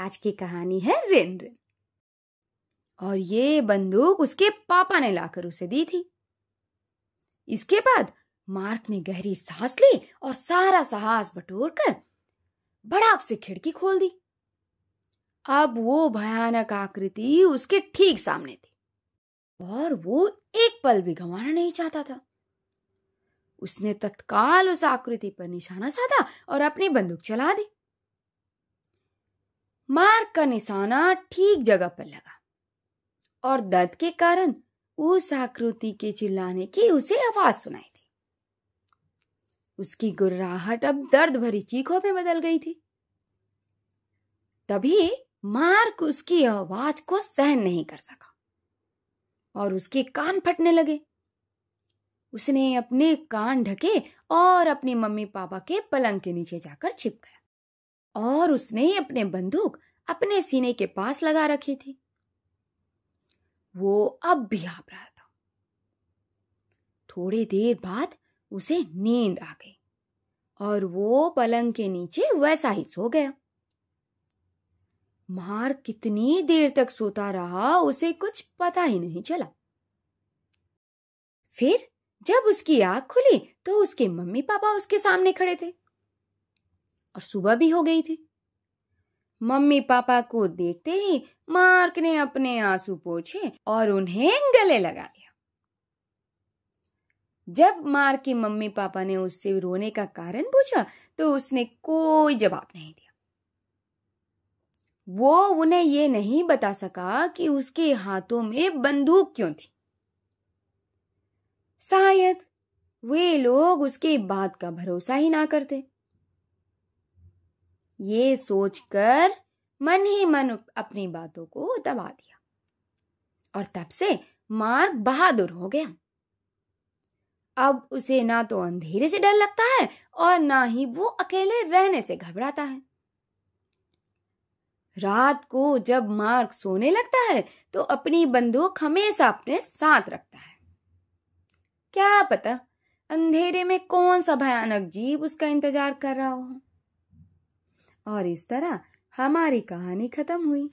आज की कहानी है रिन रिन और ये बंदूक उसके पापा ने लाकर उसे दी थी इसके बाद मार्क ने गहरी सांस ली और सारा साहस बटोर कर भड़ाक से खिड़की खोल दी अब वो भयानक आकृति उसके ठीक सामने थी और वो एक पल भी गंवाना नहीं चाहता था उसने तत्काल उस आकृति पर निशाना साधा और अपनी बंदूक चला दी मार्ग का निशाना ठीक जगह पर लगा और दर्द के कारण उस आकृति के चिल्लाने की उसे आवाज सुनाई थी उसकी गुर्राहट अब दर्द भरी चीखों में बदल गई थी तभी मार्क उसकी आवाज को सहन नहीं कर सका और उसके कान फटने लगे उसने अपने कान ढके और अपनी मम्मी पापा के पलंग के नीचे जाकर छिप गया और उसने अपने बंदूक अपने सीने के पास लगा रखी थी वो अब भी आप रहा था थोड़ी देर बाद उसे नींद आ गई और वो पलंग के नीचे वैसा ही सो गया मार कितनी देर तक सोता रहा उसे कुछ पता ही नहीं चला फिर जब उसकी आंख खुली तो उसके मम्मी पापा उसके सामने खड़े थे और सुबह भी हो गई थी मम्मी पापा को देखते ही मार्क ने अपने आंसू पोछे और उन्हें गले लगा लिया जब मार्क की मम्मी पापा ने उससे रोने का कारण पूछा तो उसने कोई जवाब नहीं दिया वो उन्हें ये नहीं बता सका कि उसके हाथों में बंदूक क्यों थी शायद वे लोग उसके बात का भरोसा ही ना करते ये सोचकर मन ही मन अपनी बातों को दबा दिया और तब से मार्ग बहादुर हो गया अब उसे ना तो अंधेरे से डर लगता है और ना ही वो अकेले रहने से घबराता है रात को जब मार्क सोने लगता है तो अपनी बंदूक हमेशा अपने साथ रखता है क्या पता अंधेरे में कौन सा भयानक जीव उसका इंतजार कर रहा हो और इस तरह हमारी कहानी खत्म हुई